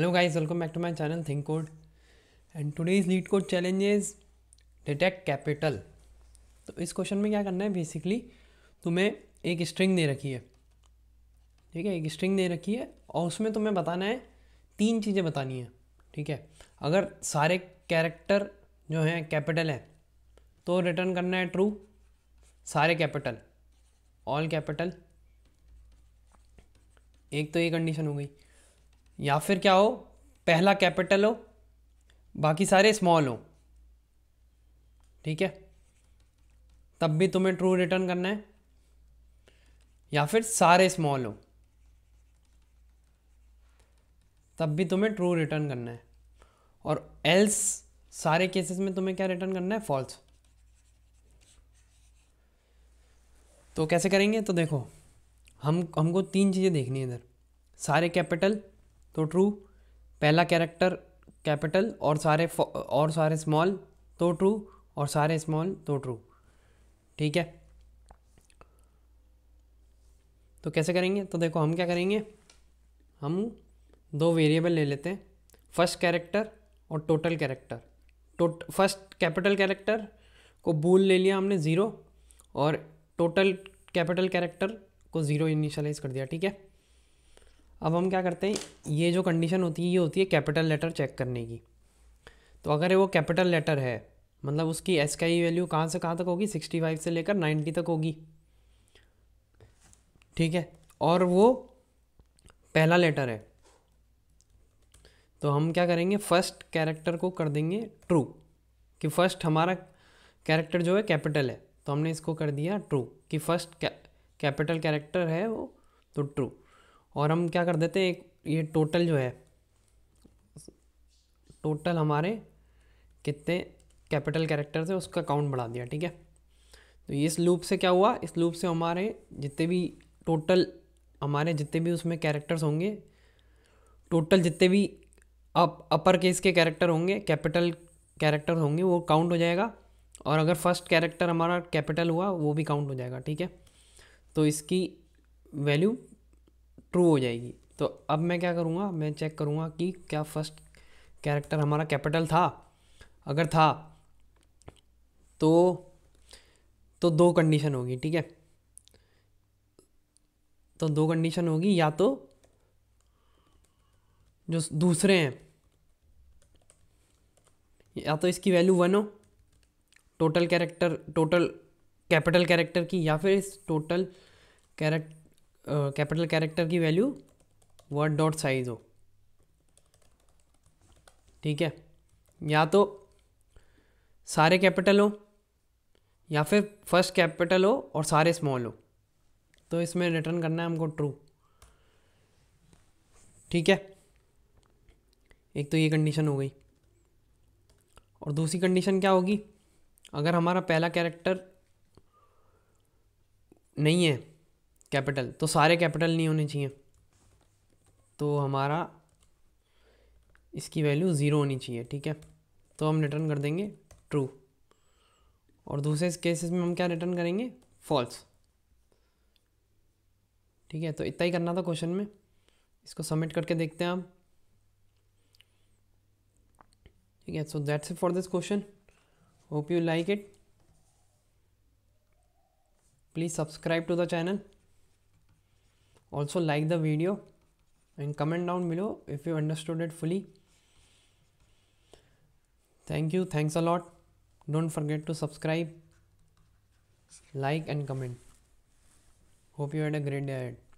hello guys, welcome back to my channel think code and today's LeetCode challenges detect capital तो इस question में क्या करना है बेसिकली तुम्हें एक स्ट्रिंग दे रखी है ठीक है एक स्ट्रिंग दे रखी है और उसमें तुम्हें बताना है तीन चीज़ें बतानी है ठीक है अगर सारे कैरेक्टर जो हैं कैपिटल हैं तो रिटर्न करना है ट्रू सारे कैपिटल ऑल कैपिटल एक तो ये कंडीशन हो गई या फिर क्या हो पहला कैपिटल हो बाकी सारे स्मॉल हो ठीक है तब भी तुम्हें ट्रू रिटर्न करना है या फिर सारे स्मॉल हो तब भी तुम्हें ट्रू रिटर्न करना है और एल्स सारे केसेस में तुम्हें क्या रिटर्न करना है फॉल्स तो कैसे करेंगे तो देखो हम हमको तीन चीज़ें देखनी है इधर सारे कैपिटल तो ट्रू पहला कैरेक्टर कैपिटल और सारे और सारे स्मॉल तो ट्रू और सारे स्मॉल तो ट्रू ठीक है तो कैसे करेंगे तो देखो हम क्या करेंगे हम दो वेरिएबल ले लेते हैं फर्स्ट कैरेक्टर और टोटल कैरेक्टर टोट फर्स्ट कैपिटल कैरेक्टर को बूल ले लिया हमने ज़ीरो और टोटल कैपिटल कैरेक्टर को ज़ीरो इनिशलाइज कर दिया ठीक है अब हम क्या करते हैं ये जो कंडीशन होती है ये होती है कैपिटल लेटर चेक करने की तो अगर वो कैपिटल लेटर है मतलब उसकी एस का ई वैल्यू कहाँ से कहाँ तक होगी सिक्सटी फाइव से लेकर नाइन्टी तक होगी ठीक है और वो पहला लेटर है तो हम क्या करेंगे फर्स्ट कैरेक्टर को कर देंगे ट्रू कि फर्स्ट हमारा कैरेक्टर जो है कैपिटल है तो हमने इसको कर दिया ट्रू कि फर्स्ट कैपिटल कैरेक्टर है वो तो ट्रू और हम क्या कर देते हैं एक ये टोटल जो है टोटल हमारे कितने कैपिटल कैरेक्टर थे उसका काउंट बढ़ा दिया ठीक है तो इस लूप से क्या हुआ इस लूप से हमारे जितने भी टोटल हमारे जितने भी उसमें कैरेक्टर्स होंगे टोटल जितने भी अप अपर केस के कैरेक्टर होंगे कैपिटल कैरेक्टर होंगे वो काउंट हो जाएगा और अगर फर्स्ट कैरेक्टर हमारा कैपिटल हुआ वो भी काउंट हो जाएगा ठीक है तो इसकी वैल्यू ट्रू हो जाएगी तो अब मैं क्या करूँगा मैं चेक करूँगा कि क्या फर्स्ट कैरेक्टर हमारा कैपिटल था अगर था तो तो दो कंडीशन होगी ठीक है तो दो कंडीशन होगी या तो जो दूसरे हैं या तो इसकी वैल्यू वन हो total character total capital character की या फिर इस टोटल कैरेक्ट कैपिटल कैरेक्टर की वैल्यू वर्ड डॉट साइज हो ठीक है या तो सारे कैपिटल हो या फिर फर्स्ट कैपिटल हो और सारे स्मॉल हो तो इसमें रिटर्न करना है हमको ट्रू ठीक है एक तो ये कंडीशन हो गई और दूसरी कंडीशन क्या होगी अगर हमारा पहला कैरेक्टर नहीं है कैपिटल तो सारे कैपिटल नहीं होने चाहिए तो हमारा इसकी वैल्यू ज़ीरो होनी चाहिए ठीक है तो हम रिटर्न कर देंगे ट्रू और दूसरे केसेस में हम क्या रिटर्न करेंगे फॉल्स ठीक है तो इतना ही करना था क्वेश्चन में इसको सबमिट करके देखते हैं आप ठीक है so that's it for this question hope you like it please subscribe to the channel also like the video and comment down below if you understood it fully thank you thanks a lot don't forget to subscribe like and comment hope you had a great day ahead